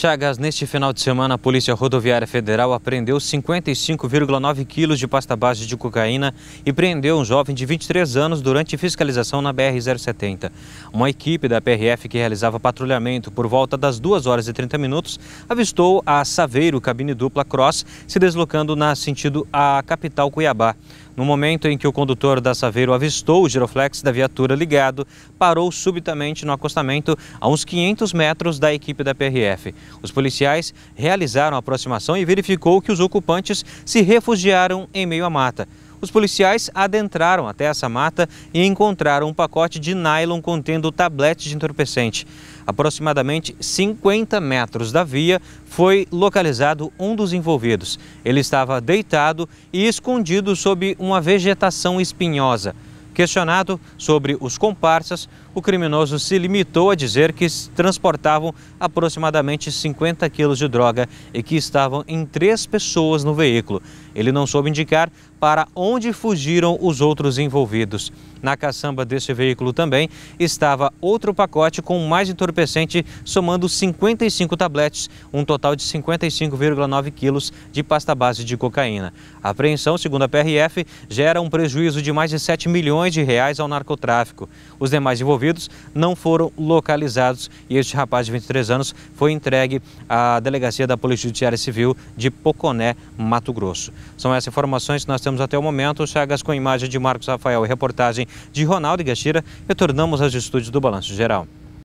Chagas, neste final de semana, a Polícia Rodoviária Federal apreendeu 55,9 quilos de pasta base de cocaína e prendeu um jovem de 23 anos durante fiscalização na BR-070. Uma equipe da PRF que realizava patrulhamento por volta das 2 horas e 30 minutos avistou a Saveiro cabine dupla Cross se deslocando na sentido à capital Cuiabá. No momento em que o condutor da Saveiro avistou o giroflex da viatura ligado, parou subitamente no acostamento a uns 500 metros da equipe da PRF. Os policiais realizaram a aproximação e verificou que os ocupantes se refugiaram em meio à mata. Os policiais adentraram até essa mata e encontraram um pacote de nylon contendo tabletes de entorpecente. Aproximadamente 50 metros da via foi localizado um dos envolvidos. Ele estava deitado e escondido sob uma vegetação espinhosa. Questionado sobre os comparsas, o criminoso se limitou a dizer que transportavam aproximadamente 50 quilos de droga e que estavam em três pessoas no veículo. Ele não soube indicar para onde fugiram os outros envolvidos. Na caçamba desse veículo também estava outro pacote com mais entorpecente, somando 55 tabletes, um total de 55,9 quilos de pasta base de cocaína. A apreensão, segundo a PRF, gera um prejuízo de mais de 7 milhões de reais ao narcotráfico. Os demais envolvidos não foram localizados e este rapaz de 23 anos foi entregue à delegacia da Polícia Judiciária Civil de Poconé, Mato Grosso. São essas informações que nós estamos até o momento. Chagas com imagem de Marcos Rafael e reportagem de Ronaldo Gachira. Retornamos aos estúdios do Balanço Geral.